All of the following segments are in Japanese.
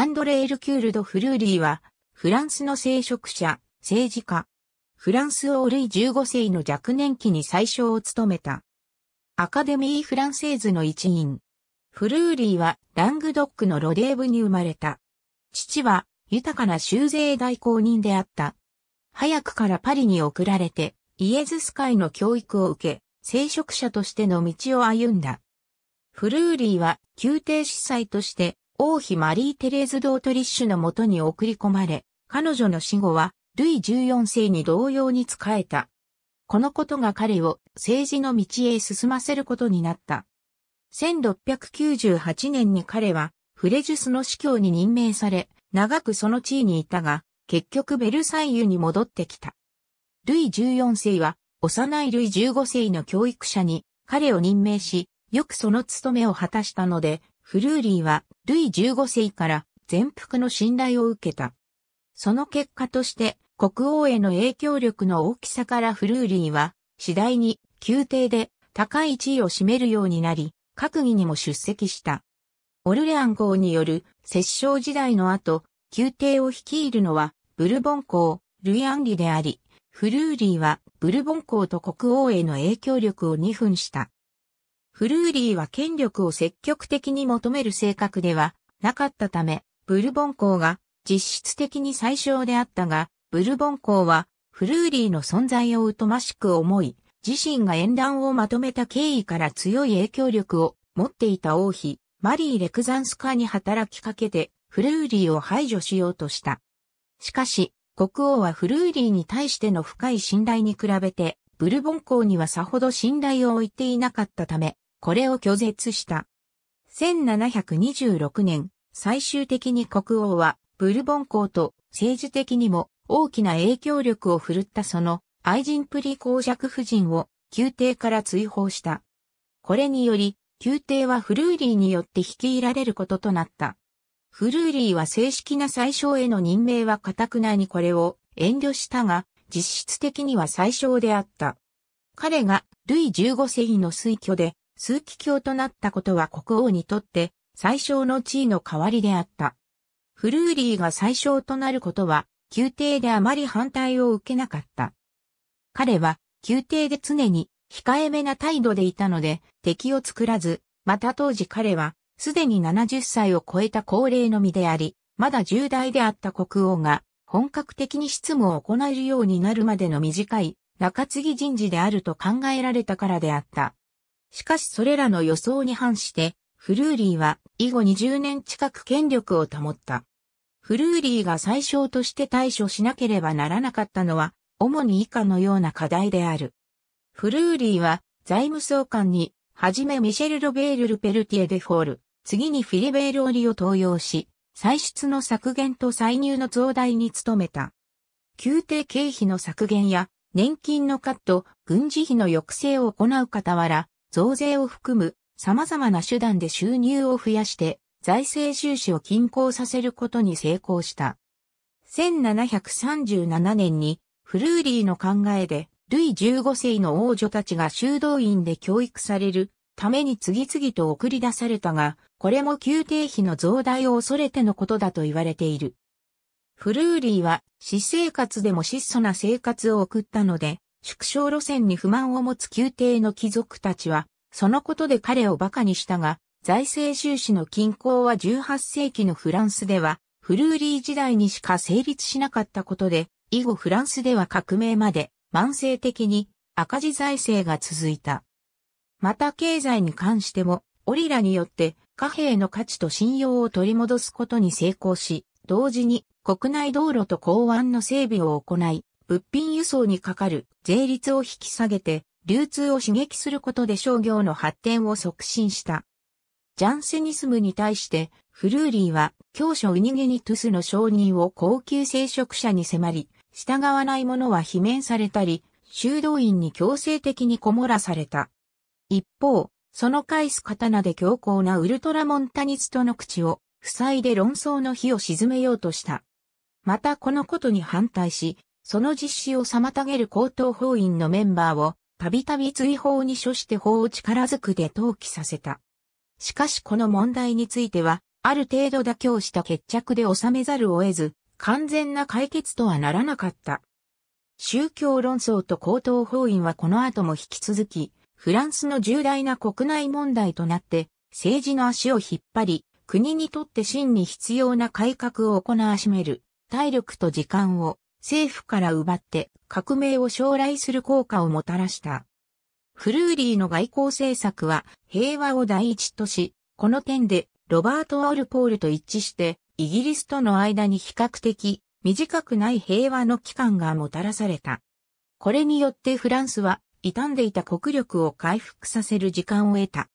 アンドレール・キュールド・フルーリーは、フランスの聖職者、政治家。フランス王類15世の若年期に最初を務めた。アカデミー・フランセーズの一員。フルーリーはラングドックのロデーブに生まれた。父は豊かな修税代行人であった。早くからパリに送られて、イエズス会の教育を受け、聖職者としての道を歩んだ。フルーリーは宮廷司祭として王妃マリー・テレーズ・ドートリッシュのもとに送り込まれ、彼女の死後は、ルイ14世に同様に仕えた。このことが彼を政治の道へ進ませることになった。1698年に彼はフレジュスの司教に任命され、長くその地位にいたが、結局ベルサイユに戻ってきた。ルイ14世は幼いルイ15世の教育者に彼を任命し、よくその務めを果たしたので、フルーリーは、ルイ15世から全幅の信頼を受けた。その結果として、国王への影響力の大きさからフルーリーは、次第に宮廷で高い地位を占めるようになり、閣議にも出席した。オルレアン公による摂政時代の後、宮廷を率いるのは、ブルボン公、ルイ・アンリであり、フルーリーはブルボン公と国王への影響力を二分した。フルーリーは権力を積極的に求める性格ではなかったため、ブルボン公が実質的に最小であったが、ブルボン公はフルーリーの存在を疎ましく思い、自身が演談をまとめた経緯から強い影響力を持っていた王妃、マリー・レクザンスカに働きかけて、フルーリーを排除しようとした。しかし、国王はフルーリーに対しての深い信頼に比べて、ブルボン公にはさほど信頼を置いていなかったため、これを拒絶した。1726年、最終的に国王は、ブルボン公と政治的にも大きな影響力を振るったその愛人プリ公爵夫人を宮廷から追放した。これにより、宮廷はフルーリーによって率いられることとなった。フルーリーは正式な最小への任命は固くなにこれを遠慮したが、実質的には最小であった。彼がルイ15世紀の推挙で枢機卿となったことは国王にとって最小の地位の代わりであった。フルーリーが最小となることは、宮廷であまり反対を受けなかった。彼は、宮廷で常に控えめな態度でいたので、敵を作らず、また当時彼は、すでに70歳を超えた高齢の身であり、まだ10代であった国王が、本格的に執務を行えるようになるまでの短い中継ぎ人事であると考えられたからであった。しかしそれらの予想に反して、フルーリーは以後20年近く権力を保った。フルーリーが最小として対処しなければならなかったのは、主に以下のような課題である。フルーリーは財務総監に、はじめミシェル・ロベール・ルペルティエ・デフォール、次にフィリベール・オリを登用し、歳出の削減と歳入の増大に努めた。宮廷経費の削減や、年金のカット、軍事費の抑制を行う傍ら、増税を含む様々な手段で収入を増やして財政収支を均衡させることに成功した。1737年にフルーリーの考えで、ルイ15世の王女たちが修道院で教育されるために次々と送り出されたが、これも宮廷費の増大を恐れてのことだと言われている。フルーリーは、私生活でも質素な生活を送ったので、縮小路線に不満を持つ宮廷の貴族たちは、そのことで彼を馬鹿にしたが、財政収支の均衡は18世紀のフランスでは、フルーリー時代にしか成立しなかったことで、以後フランスでは革命まで慢性的に赤字財政が続いた。また経済に関しても、オリラによって貨幣の価値と信用を取り戻すことに成功し、同時に国内道路と港湾の整備を行い、物品輸送にかかる税率を引き下げて、流通を刺激することで商業の発展を促進した。ジャンセニスムに対して、フルーリーは、教書ウニゲニトゥスの承認を高級聖職者に迫り、従わない者は罷免されたり、修道院に強制的にこもらされた。一方、その返す刀で強硬なウルトラモンタニストの口を塞いで論争の火を沈めようとした。またこのことに反対し、その実施を妨げる高等法院のメンバーを、たびたび追放に処して法を力づくで登記させた。しかしこの問題については、ある程度妥協した決着で収めざるを得ず、完全な解決とはならなかった。宗教論争と高等法院はこの後も引き続き、フランスの重大な国内問題となって、政治の足を引っ張り、国にとって真に必要な改革を行わしめる、体力と時間を政府から奪って革命を将来する効果をもたらした。フルーリーの外交政策は平和を第一とし、この点でロバート・オルポールと一致して、イギリスとの間に比較的短くない平和の期間がもたらされた。これによってフランスは傷んでいた国力を回復させる時間を得た。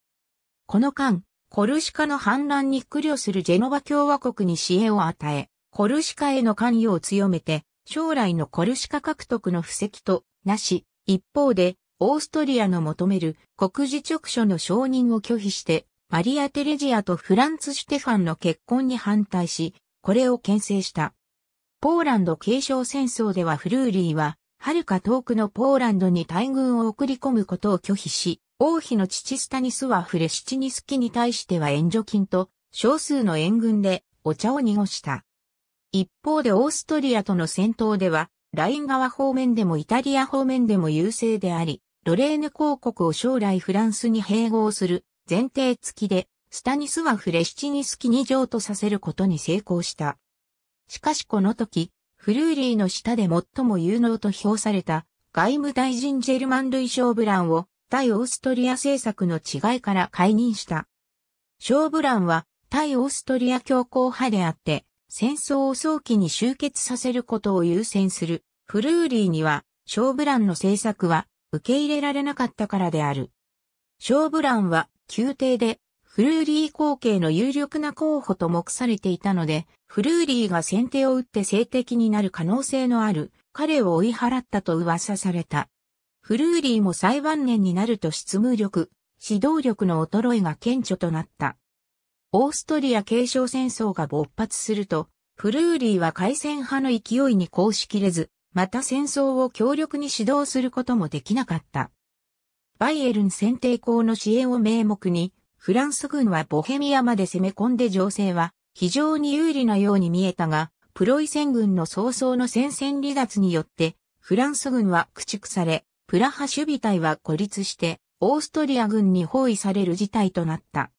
この間、コルシカの反乱に苦慮するジェノバ共和国に支援を与え、コルシカへの関与を強めて、将来のコルシカ獲得の布石となし、一方で、オーストリアの求める国事直書の承認を拒否して、マリア・テレジアとフランツ・シュテファンの結婚に反対し、これを牽制した。ポーランド継承戦争ではフルーリーは、遥か遠くのポーランドに大軍を送り込むことを拒否し、王妃の父スタニスワフレシチニスキに対しては援助金と少数の援軍でお茶を濁した。一方でオーストリアとの戦闘では、ライン側方面でもイタリア方面でも優勢であり、ロレーヌ公国を将来フランスに併合する前提付きで、スタニスワフ・レシチニスキに譲渡させることに成功した。しかしこの時、フルーリーの下で最も有能と評された外務大臣ジェルマン・ルイ・ショーブランを対オーストリア政策の違いから解任した。ショーブランは対オーストリア強硬派であって、戦争を早期に終結させることを優先する。フルーリーには、ショーブランの政策は受け入れられなかったからである。ショーブランは、宮廷で、フルーリー後継の有力な候補と目されていたので、フルーリーが先手を打って性的になる可能性のある彼を追い払ったと噂された。フルーリーも最晩年になると執務力、指導力の衰えが顕著となった。オーストリア継承戦争が勃発すると、フルーリーは海戦派の勢いに抗しきれず、また戦争を強力に指導することもできなかった。バイエルン選定校の支援を名目に、フランス軍はボヘミアまで攻め込んで情勢は非常に有利なように見えたが、プロイセン軍の早々の戦線離脱によって、フランス軍は駆逐され、プラハ守備隊は孤立して、オーストリア軍に包囲される事態となった。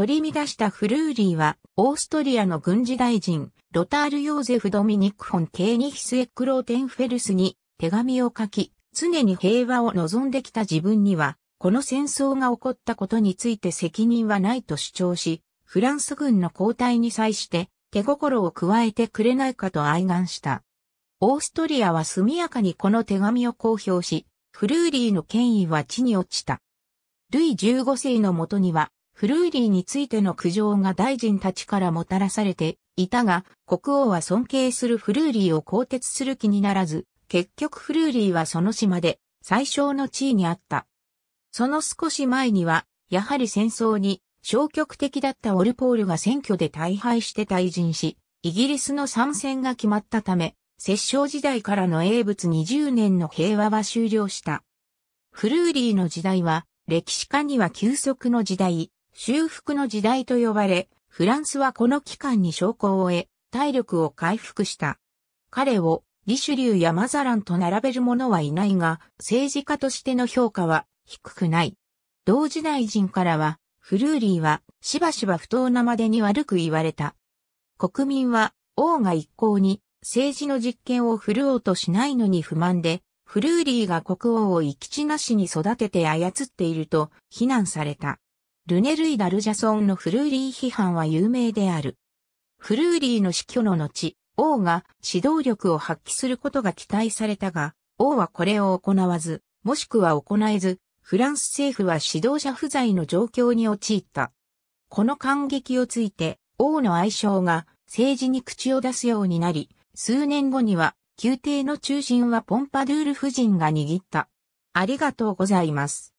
取り乱したフルーリーは、オーストリアの軍事大臣、ロタール・ヨーゼフ・ドミニク・フォン・ケーニヒス・エックローテンフェルスに手紙を書き、常に平和を望んできた自分には、この戦争が起こったことについて責任はないと主張し、フランス軍の交代に際して手心を加えてくれないかと哀願した。オーストリアは速やかにこの手紙を公表し、フルーリーの権威は地に落ちた。ルイ15世のもとにはフルーリーについての苦情が大臣たちからもたらされていたが、国王は尊敬するフルーリーを更迭する気にならず、結局フルーリーはその島で最小の地位にあった。その少し前には、やはり戦争に消極的だったオルポールが選挙で大敗して退陣し、イギリスの参戦が決まったため、摂政時代からの英仏20年の平和は終了した。フルーリーの時代は、歴史家には休息の時代、修復の時代と呼ばれ、フランスはこの期間に証拠を得、体力を回復した。彼をリシュリューやマザランと並べる者はいないが、政治家としての評価は低くない。同時代人からは、フルーリーはしばしば不当なまでに悪く言われた。国民は王が一向に政治の実権を振るおうとしないのに不満で、フルーリーが国王を生き地なしに育てて操っていると非難された。ルネ・ルイ・ダルジャソンのフルーリー批判は有名である。フルーリーの死去の後、王が指導力を発揮することが期待されたが、王はこれを行わず、もしくは行えず、フランス政府は指導者不在の状況に陥った。この感激をついて、王の愛称が政治に口を出すようになり、数年後には、宮廷の中心はポンパドゥール夫人が握った。ありがとうございます。